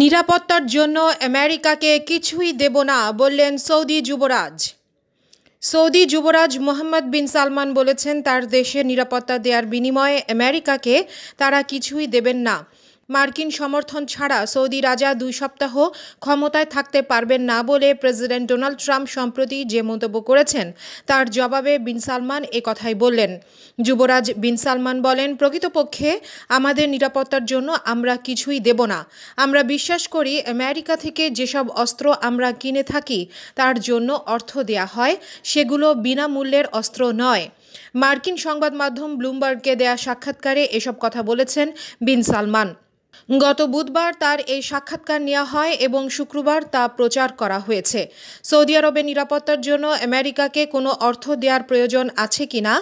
নিরাপত্তার জন্য আমেরিকাকে কিছুই দেব না বললেন সৌদি যুবরাজ সৌদি যুবরাজ মোহাম্মদ বিন সালমান বলেছেন তার দেশে নিরাপত্তা দেওয়ার বিনিময়ে আমেরিকাকে তারা কিছুই দেবেন না মার্কিন সমর্থন ছাড়া সৌদি রাজা দুই সপ্তাহ ক্ষমতায় থাকতে পারবেন না বলে প্রেসিডেন্ট ডোনাল্ড ট্রাম্প সম্প্রতি যে মন্তব্য করেছেন তার জবাবে বিন সালমান কথাই বললেন যুবরাজ বিন সালমান বলেন প্রকৃতপক্ষে আমাদের নিরাপত্তার জন্য আমরা কিছুই দেব না আমরা বিশ্বাস করি আমেরিকা থেকে যেসব অস্ত্র আমরা কিনে থাকি তার জন্য অর্থ দেয়া হয় সেগুলো বিনামূল্যের অস্ত্র নয় মার্কিন সংবাদ মাধ্যম ব্লুমবার্গকে দেয়া সাক্ষাৎকারে এসব কথা বলেছেন বিন সালমান গত বুধবার তার এই সাক্ষাৎকার নেওয়া হয় এবং শুক্রবার তা প্রচার করা হয়েছে সৌদি আরবে নিরাপত্তার জন্য আমেরিকাকে কোনো অর্থ দেওয়ার প্রয়োজন আছে কিনা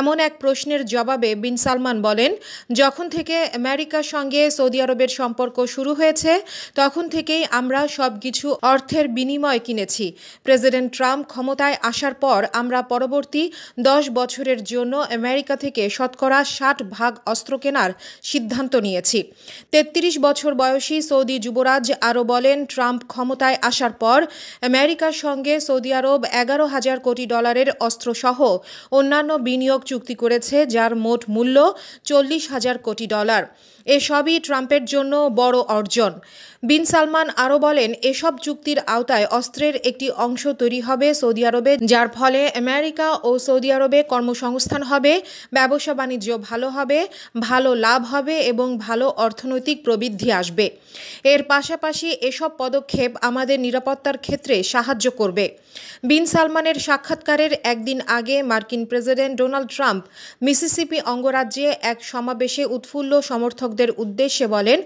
এমন এক প্রশ্নের জবাবে বিন সালমান বলেন যখন থেকে আমেরিকার সঙ্গে সৌদি আরবের সম্পর্ক শুরু হয়েছে তখন থেকেই আমরা সব কিছু অর্থের বিনিময় কিনেছি প্রেসিডেন্ট ট্রাম্প ক্ষমতায় আসার পর আমরা পরবর্তী দশ বছরের জন্য আমেরিকা থেকে শতকরা ষাট ভাগ অস্ত্র কেনার সিদ্ধান্ত নিয়েছি তেত্রিশ বছর বয়সী সৌদি যুবরাজ আরও বলেন ট্রাম্প ক্ষমতায় আসার পর আমেরিকার সঙ্গে সৌদি আরব এগারো হাজার কোটি ডলারের অস্ত্রসহ অন্যান্য বিনিয়োগ চুক্তি করেছে যার মোট মূল্য চল্লিশ হাজার কোটি ডলার এসবই ট্রাম্পের জন্য বড় অর্জন বিন সালমান আরও বলেন এসব চুক্তির আওতায় অস্ত্রের একটি অংশ তৈরি হবে সৌদি আরবে যার ফলে আমেরিকা ও সৌদি আরবে কর্মসংস্থান হবে ব্যবসা বাণিজ্য ভালো হবে ভালো লাভ হবে এবং ভালো অর্থনৈতিক প্রবৃদ্ধি আসবে এর পাশাপাশি এসব পদক্ষেপ আমাদের নিরাপত্তার ক্ষেত্রে সাহায্য করবে বিন সালমানের সাক্ষাৎকারের একদিন আগে মার্কিন প্রেসিডেন্ট ডোনাল্ড ট্রাম্প মিসিসিপি অঙ্গরাজ্যে এক সমাবেশে উৎফুল্ল সমর্থকদের উদ্দেশ্যে বলেন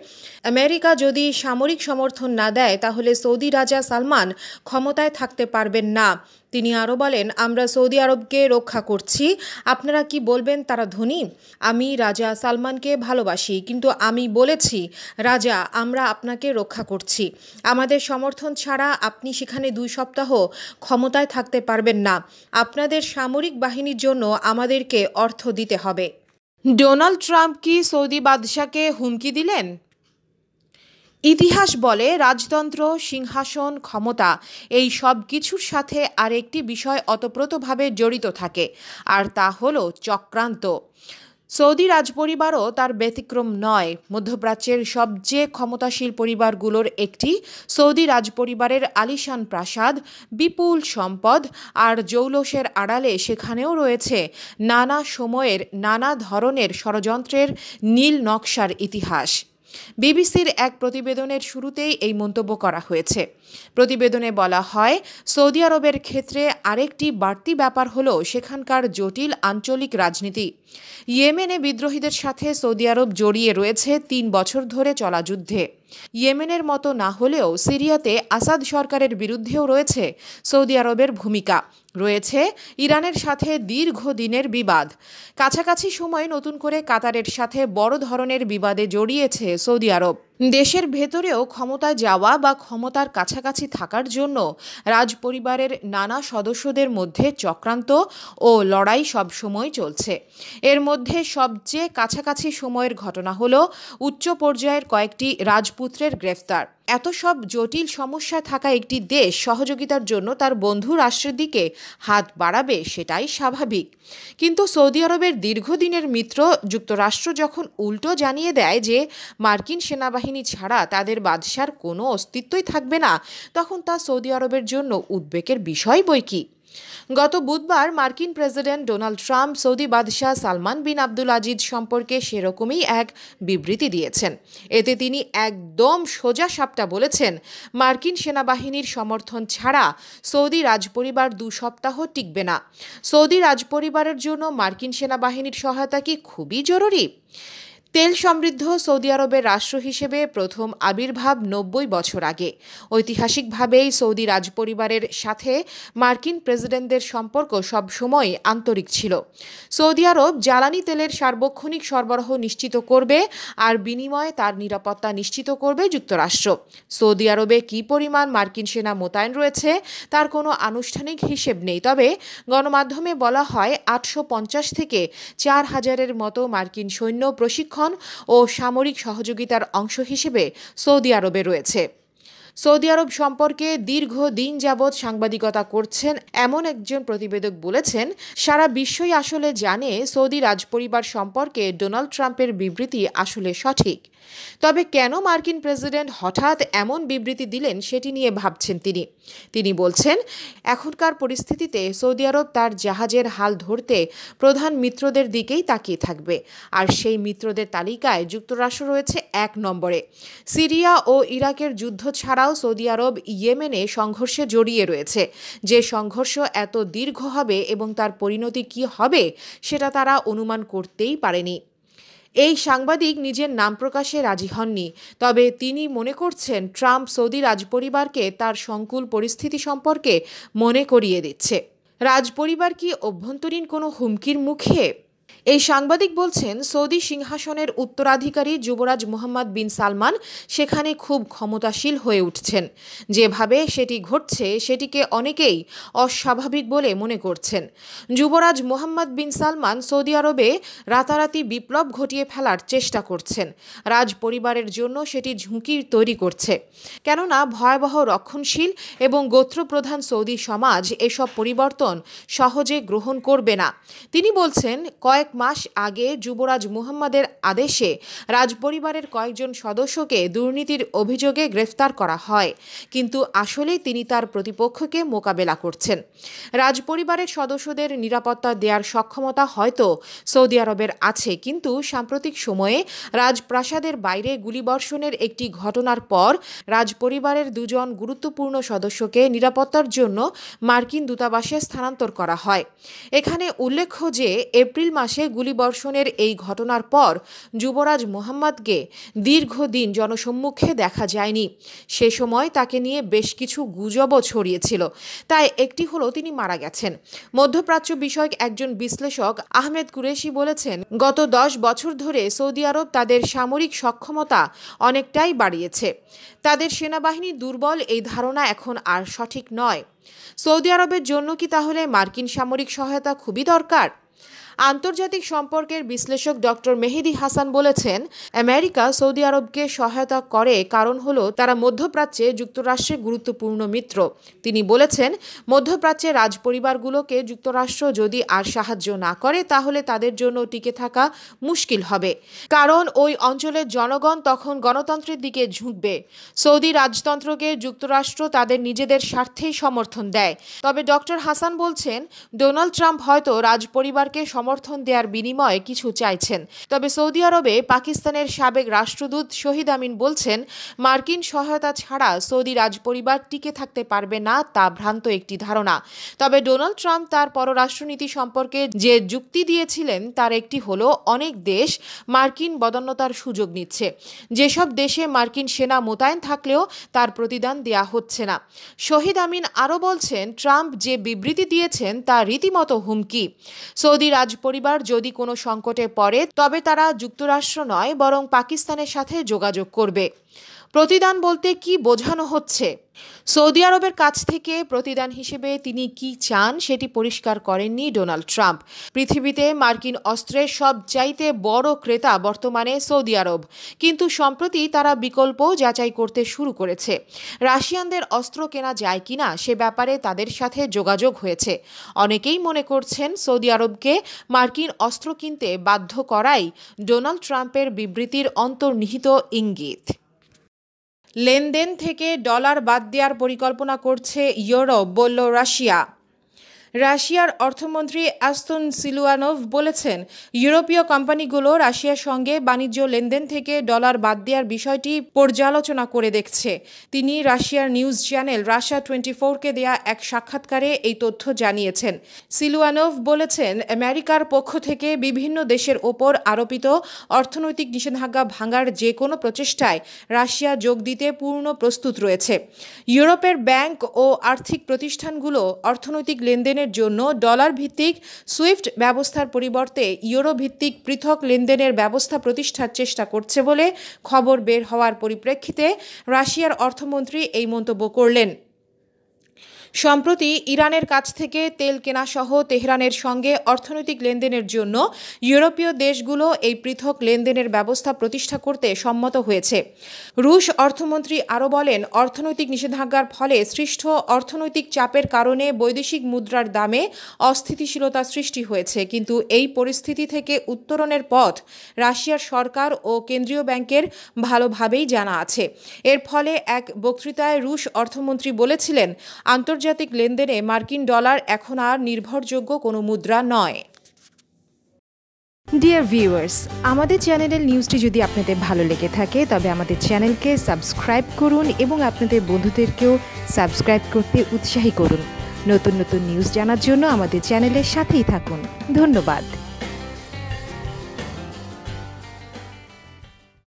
আমেরিকা যদি সামরিক সমর্থন না দেয় তাহলে সৌদি রাজা সালমান ক্ষমতায় থাকতে পারবেন না তিনি আরও বলেন আমরা সৌদি আরবকে রক্ষা করছি আপনারা কি বলবেন তারা ধনী আমি রাজা সালমানকে ভালোবাসি কিন্তু আমি বলেছি রাজা আমরা আপনাকে রক্ষা করছি আমাদের সমর্থন ছাড়া আপনি সেখানে দুই সপ্তাহ ক্ষমতায় থাকতে পারবেন না আপনাদের সামরিক বাহিনীর জন্য আমাদেরকে অর্থ দিতে হবে ডোনাল্ড ট্রাম্প কি সৌদি বাদশাকে হুমকি দিলেন ইতিহাস বলে রাজতন্ত্র সিংহাসন ক্ষমতা এই সব কিছুর সাথে আর একটি বিষয় অতপ্রতভাবে জড়িত থাকে আর তা হল চক্রান্ত সৌদি রাজপরিবারও তার ব্যতিক্রম নয় মধ্যপ্রাচ্যের সবচেয়ে ক্ষমতাশীল পরিবারগুলোর একটি সৌদি রাজপরিবারের আলিশান প্রাসাদ বিপুল সম্পদ আর জৌলসের আড়ালে সেখানেও রয়েছে নানা সময়ের নানা ধরনের ষড়যন্ত্রের নীল নকশার ইতিহাস বিবিসির এক প্রতিবেদনের শুরুতেই এই মন্তব্য করা হয়েছে প্রতিবেদনে বলা হয় সৌদি আরবের ক্ষেত্রে আরেকটি বাড়তি ব্যাপার হল সেখানকার জটিল আঞ্চলিক রাজনীতি ইয়েমেনে বিদ্রোহীদের সাথে সৌদি আরব জড়িয়ে রয়েছে তিন বছর ধরে চলা যুদ্ধে ইয়েমেনের মতো না হলেও সিরিয়াতে আসাদ সরকারের বিরুদ্ধেও রয়েছে সৌদি আরবের ভূমিকা রয়েছে ইরানের সাথে দীর্ঘদিনের বিবাদ কাছাকাছি সময়ে নতুন করে কাতারের সাথে বড় ধরনের বিবাদে জড়িয়েছে সৌদি আরব দেশের ভেতরেও ক্ষমতায় যাওয়া বা ক্ষমতার কাছাকাছি থাকার জন্য রাজপরিবারের নানা সদস্যদের মধ্যে চক্রান্ত ও লড়াই সব সময় চলছে এর মধ্যে সবচেয়ে কাছাকাছি সময়ের ঘটনা হল উচ্চ পর্যায়ের কয়েকটি রাজপুত্রের গ্রেফতার এত সব জটিল সমস্যা থাকা একটি দেশ সহযোগিতার জন্য তার বন্ধু রাষ্ট্রের দিকে হাত বাড়াবে সেটাই স্বাভাবিক কিন্তু সৌদি আরবের দীর্ঘদিনের মিত্র যুক্তরাষ্ট্র যখন উল্টো জানিয়ে দেয় যে মার্কিন সেনাবাহিনী বাহিনী ছাড়া তাদের বাদশার কোনো অস্তিত্বই থাকবে না তখন তা সৌদি আরবের জন্য উদ্বেগের বিষয় বই কি গত বুধবার মার্কিন প্রেসিডেন্ট ডোনাল্ড ট্রাম্প সৌদি বাদশাহ সালমান বিন আব্দুল আজিজ সম্পর্কে সেরকমই এক বিবৃতি দিয়েছেন এতে তিনি একদম সোজা সাপটা বলেছেন মার্কিন সেনাবাহিনীর সমর্থন ছাড়া সৌদি রাজপরিবার দু সপ্তাহ টিকবে না সৌদি রাজপরিবারের জন্য মার্কিন সেনাবাহিনীর সহায়তা কি খুবই জরুরি তেল সমৃদ্ধ সৌদি আরবের রাষ্ট্র হিসেবে প্রথম আবির্ভাব নব্বই বছর আগে ঐতিহাসিকভাবেই সৌদি রাজপরিবারের সাথে মার্কিন প্রেসিডেন্টদের সম্পর্ক সবসময় আন্তরিক ছিল সৌদি আরব জ্বালানি তেলের সার্বক্ষণিক সরবরাহ নিশ্চিত করবে আর বিনিময়ে তার নিরাপত্তা নিশ্চিত করবে যুক্তরাষ্ট্র সৌদি আরবে কি পরিমাণ মার্কিন সেনা মোতায়েন রয়েছে তার কোনো আনুষ্ঠানিক হিসেব নেই তবে গণমাধ্যমে বলা হয় আটশো থেকে চার হাজারের মতো মার্কিন সৈন্য প্রশিক্ষণ সংরক্ষণ ও সামরিক সহযোগিতার অংশ হিসেবে সৌদি আরবে রয়েছে সৌদি আরব সম্পর্কে দীর্ঘ দিন যাবৎ সাংবাদিকতা করছেন এমন একজন প্রতিবেদক বলেছেন সারা বিশ্বই আসলে জানে সৌদি রাজপরিবার সম্পর্কে ডোনাল্ড ট্রাম্পের বিবৃতি আসলে সঠিক তবে কেন মার্কিন প্রেসিডেন্ট হঠাৎ এমন বিবৃতি দিলেন সেটি নিয়ে ভাবছেন তিনি তিনি বলছেন এখনকার পরিস্থিতিতে সৌদি আরব তার জাহাজের হাল ধরতে প্রধান মিত্রদের দিকেই তাকিয়ে থাকবে আর সেই মিত্রদের তালিকায় যুক্তরাষ্ট্র রয়েছে এক নম্বরে সিরিয়া ও ইরাকের যুদ্ধ ছাড়াও এছাড়াও সৌদি আরব ইয়েমেনে সংঘর্ষে জড়িয়ে রয়েছে যে সংঘর্ষ এত দীর্ঘ হবে এবং তার পরিণতি কি হবে সেটা তারা অনুমান করতেই পারেনি এই সাংবাদিক নিজের নাম প্রকাশে রাজি হননি তবে তিনি মনে করছেন ট্রাম্প সৌদি রাজপরিবারকে তার সংকুল পরিস্থিতি সম্পর্কে মনে করিয়ে দিচ্ছে রাজপরিবার কি অভ্যন্তরীণ কোনো হুমকির মুখে এই সাংবাদিক বলছেন সৌদি সিংহাসনের উত্তরাধিকারী যুবরাজ মোহাম্মদ বিন সালমান সেখানে খুব ক্ষমতাশীল হয়ে উঠছেন যেভাবে সেটি ঘটছে সেটিকে অনেকেই অস্বাভাবিক বলে মনে করছেন যুবরাজ মোহাম্মদ বিন সালমান সৌদি আরবে রাতারাতি বিপ্লব ঘটিয়ে ফেলার চেষ্টা করছেন রাজ পরিবারের জন্য সেটি ঝুঁকি তৈরি করছে কেননা ভয়াবহ রক্ষণশীল এবং গোত্রপ্রধান সৌদি সমাজ এসব পরিবর্তন সহজে গ্রহণ করবে না তিনি বলছেন কয়েক মাস আগে যুবরাজ মুহাম্মাদের আদেশে রাজপরিবারের কয়েকজন সদস্যকে দুর্নীতির অভিযোগে গ্রেফতার করা হয় কিন্তু আসলেই তিনি তার প্রতিপক্ষকে মোকাবেলা করছেন রাজপরিবারের সদস্যদের নিরাপত্তা দেওয়ার সক্ষমতা হয়তো সৌদি আরবের আছে কিন্তু সাম্প্রতিক সময়ে রাজপ্রাসাদের বাইরে গুলিবর্ষণের একটি ঘটনার পর রাজপরিবারের দুজন গুরুত্বপূর্ণ সদস্যকে নিরাপত্তার জন্য মার্কিন দূতাবাসে স্থানান্তর করা হয় এখানে উল্লেখ্য যে এপ্রিল মাসে মাসে গুলিবর্ষণের এই ঘটনার পর যুবরাজ মোহাম্মদকে দীর্ঘদিন জনসম্মুখে দেখা যায়নি সে সময় তাকে নিয়ে বেশ কিছু গুজবও ছড়িয়েছিল তাই একটি হলো তিনি মারা গেছেন মধ্যপ্রাচ্য বিষয়ক একজন বিশ্লেষক আহমেদ কুরেশি বলেছেন গত দশ বছর ধরে সৌদি আরব তাদের সামরিক সক্ষমতা অনেকটাই বাড়িয়েছে তাদের সেনাবাহিনী দুর্বল এই ধারণা এখন আর সঠিক নয় সৌদি আরবের জন্য কি তাহলে মার্কিন সামরিক সহায়তা খুবই দরকার আন্তর্জাতিক সম্পর্কের বিশ্লেষক ডক্টর মেহেদি হাসান বলেছেন আমেরিকা সৌদি আরবকে সহায়তা করে কারণ হল তারা মধ্যপ্রাচ্যে যুক্তরাষ্ট্রের গুরুত্বপূর্ণ মিত্র তিনি বলেছেন মধ্যপ্রাচ্যের রাজপরিবারগুলোকে যুক্তরাষ্ট্র যদি আর সাহায্য না করে তাহলে তাদের জন্য টিকে থাকা মুশকিল হবে কারণ ওই অঞ্চলের জনগণ তখন গণতন্ত্রের দিকে ঝুঁকবে সৌদি রাজতন্ত্রকে যুক্তরাষ্ট্র তাদের নিজেদের স্বার্থেই সমর্থন দেয় তবে ডক্টর হাসান বলছেন ডোনাল্ড ট্রাম্প হয়তো রাজপরিবার সরকারকে সমর্থন দেওয়ার বিনিময়ে কিছু চাইছেন তবে সৌদি আরবে পাকিস্তানের সাবেক রাষ্ট্রদূত শহীদ আমিন বলছেন মার্কিন সহায়তা ছাড়া সৌদি রাজপরিবার টিকে থাকতে পারবে না তা ভ্রান্ত একটি ধারণা তবে ডোনাল্ড ট্রাম্প তার পররাষ্ট্রনীতি সম্পর্কে যে যুক্তি দিয়েছিলেন তার একটি হলো অনেক দেশ মার্কিন বদন্যতার সুযোগ নিচ্ছে যেসব দেশে মার্কিন সেনা মোতায়েন থাকলেও তার প্রতিদান দেয়া হচ্ছে না শহীদ আমিন আরও বলছেন ট্রাম্প যে বিবৃতি দিয়েছেন তা রীতিমতো হুমকি সৌদি মোদি রাজপরিবার যদি কোনো সংকটে পড়ে তবে তারা যুক্তরাষ্ট্র নয় বরং পাকিস্তানের সাথে যোগাযোগ করবে প্রতিদান বলতে কি বোঝানো হচ্ছে সৌদি আরবের কাছ থেকে প্রতিদান হিসেবে তিনি কি চান সেটি পরিষ্কার করেননি ডোনাল্ড ট্রাম্প পৃথিবীতে মার্কিন অস্ত্রের সবচাইতে বড় ক্রেতা বর্তমানে সৌদি আরব কিন্তু সম্প্রতি তারা বিকল্প যাচাই করতে শুরু করেছে রাশিয়ানদের অস্ত্র কেনা যায় কিনা সে ব্যাপারে তাদের সাথে যোগাযোগ হয়েছে অনেকেই মনে করছেন সৌদি আরবকে মার্কিন অস্ত্র কিনতে বাধ্য করাই ডোনাল্ড ট্রাম্পের বিবৃতির অন্তর্নিহিত ইঙ্গিত লেনদেন থেকে ডলার বাদ দেওয়ার পরিকল্পনা করছে ইউরোপ বলল রাশিয়া রাশিয়ার অর্থমন্ত্রী অ্যাস্টন সিলুয়ানভ বলেছেন ইউরোপীয় কোম্পানিগুলো রাশিয়ার সঙ্গে বাণিজ্য লেনদেন থেকে ডলার বাদ দেওয়ার বিষয়টি পর্যালোচনা করে দেখছে তিনি রাশিয়ার নিউজ চ্যানেল রাশিয়া টোয়েন্টি ফোরকে দেয়া এক সাক্ষাৎকারে এই তথ্য জানিয়েছেন সিলুয়ানভ বলেছেন আমেরিকার পক্ষ থেকে বিভিন্ন দেশের ওপর আরোপিত অর্থনৈতিক নিষেধাজ্ঞা ভাঙার যে কোনো প্রচেষ্টায় রাশিয়া যোগ দিতে পূর্ণ প্রস্তুত রয়েছে ইউরোপের ব্যাংক ও আর্থিক প্রতিষ্ঠানগুলো অর্থনৈতিক লেনদেন লেনদেনের জন্য ডলার ভিত্তিক সুইফট ব্যবস্থার পরিবর্তে ইউরো ভিত্তিক পৃথক লেনদেনের ব্যবস্থা প্রতিষ্ঠার চেষ্টা করছে বলে খবর বের হওয়ার পরিপ্রেক্ষিতে রাশিয়ার অর্থমন্ত্রী এই মন্তব্য করলেন সম্প্রতি ইরানের কাছ থেকে তেল কেনাসহ তেহরানের সঙ্গে অর্থনৈতিক লেনদেনের জন্য ইউরোপীয় দেশগুলো এই পৃথক লেনদেনের ব্যবস্থা প্রতিষ্ঠা করতে সম্মত হয়েছে রুশ অর্থমন্ত্রী আরও বলেন অর্থনৈতিক নিষেধাজ্ঞার ফলে সৃষ্ট অর্থনৈতিক চাপের কারণে বৈদেশিক মুদ্রার দামে অস্থিতিশীলতা সৃষ্টি হয়েছে কিন্তু এই পরিস্থিতি থেকে উত্তরণের পথ রাশিয়ার সরকার ও কেন্দ্রীয় ব্যাংকের ভালোভাবেই জানা আছে এর ফলে এক বক্তৃতায় রুশ অর্থমন্ত্রী বলেছিলেন আন্তর্জাতিক আন্তর্জাতিক লেনদেনে মার্কিন ডলার এখন আর নির্ভরযোগ্য কোনো মুদ্রা নয় ডিয়ার ভিউয়ার্স আমাদের চ্যানেলের নিউজটি যদি আপনাদের ভালো লেগে থাকে তবে আমাদের চ্যানেলকে সাবস্ক্রাইব করুন এবং আপনাদের বন্ধুদেরকেও সাবস্ক্রাইব করতে উৎসাহী করুন নতুন নতুন নিউজ জানার জন্য আমাদের চ্যানেলের সাথেই থাকুন ধন্যবাদ